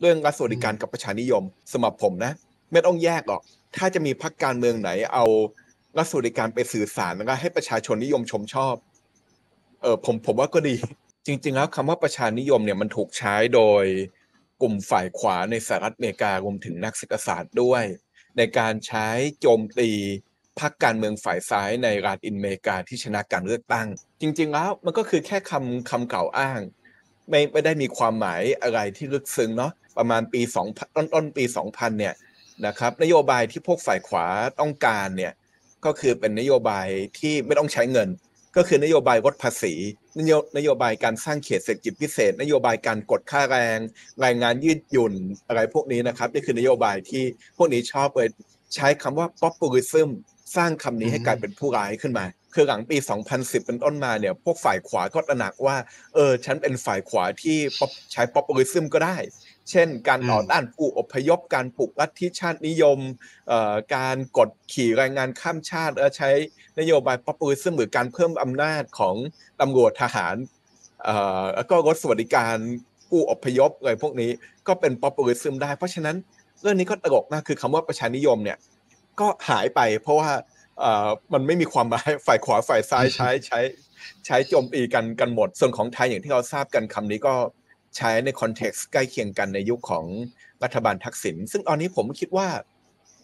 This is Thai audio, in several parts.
เรื่องรัฐสวัสดิการกับประชานิยมสมับผมนะ ไม่ต้องแยกหรอก ถ้าจะมีพรรคการเมืองไหนเอารัฐสวัสดิการไปสื่อสารแล้วให้ประชาชนนิยมชมชอบเออผมผมว่าก็ดี จริงๆ แล้วคำว่าประชานิยมเนี่ยมันถูกใช้โดย กลุ่มฝ่ายขวาในสหรัฐอเมริการวมถึงนักศึกษาศาสตร์ด้วย ในการใช้โจมตีพรรคการเมืองฝ่ายซ้ายในรัฐอินเมกาที่ชนะการเลือกตั้ง จริง ๆแล้วมันก็คือแค่คำคำกล่าวอ้างไม่ไม่ได้มีความหมายอะไรที่ลึกซึ้งเนาะประมาณปี2ต้นต้นปี 2000เนี่ยนะครับ นโยบายที่พวกฝ่ายขวาต้องการเนี่ยก็คือเป็นนโยบายที่ไม่ต้องใช้เงิน ก็คือนโยบายลดภาษีนโยนโยบายการสร้างเขตเศรษฐกิจพิเศษ นโยบายการกดค่าแรง รายงานยืดหยุ่นอะไรพวกนี้นะครับนี่คือนโยบายที่พวกนี้ชอบเลยใช้คำว่า populism สร้างคำนี้ให้กลายเป็นผู้ร้ายขึ้นมา คือหลังปี 2010 เป็นต้นมาเนี่ยพวกฝ่ายขวาก็ตระหนักว่าเออฉันเป็นฝ่ายขวาที่ใช้ป๊อปปูลิซึมก็ได้ เช่นการต่อต้านผู้อพยพการปลุกลัทธิชาตินิยม การกดขี่แรงงานข้ามชาติใช้นโยบายป๊อปปูลิซึมหรือการเพิ่มอำนาจของตำรวจทหาร แล้วก็ลดสวัสดิการ ผู้อพยพอะไรพวกนี้ก็เป็นป๊อปปูลิซึมได้เพราะฉะนั้นเรื่องนี้ก็ตลกมากคือคำว่าประชานิยมเนี่ยก็หายไปเพราะว่ามันไม่มีความหมายฝ่ายขวาฝ่ายซ้ายใช้ใช้ใช้โจมตีกันกันหมดส่วนของไทยอย่างที่เราทราบกันคำนี้ก็ใช้ในคอนเท็กซ์ใกล้เคียงกันในยุคของรัฐบาลทักษิณซึ่งตอนนี้ผมคิดว่า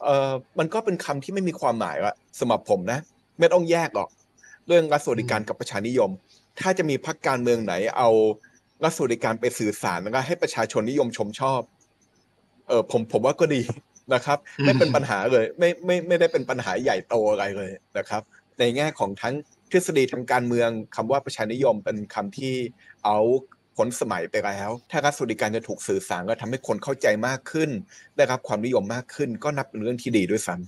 เออมันก็เป็นคำที่ไม่มีความหมายว่ะสมหรับผมนะไม่ต้องแยกหรอก เรื่องรัฐสวัสดิการกับประชานิยม ถ้าจะมีพรรคการเมืองไหน เอารัฐสวัสดิการไปสื่อสารแล้วให้ประชาชนนิยมชมชอบเออผมผมว่าก็ดีนะครับไม่เป็นปัญหาเลยไม่ไม่ไม่ได้เป็นปัญหาใหญ่โตอะไรเลยนะครับในแง่ของทั้งทฤษฎีทางการเมืองคำว่าประชานิยมเป็นคำที่เอาผ้นสมัยไปแล้ว ถ้ารัฐสวัสดิการจะถูกสื่อสารก็ทำให้คนเข้าใจมากขึ้น ได้รับความนิยมมากขึ้น ก็นับเป็นเรื่องที่ดีด้วยซ้ำ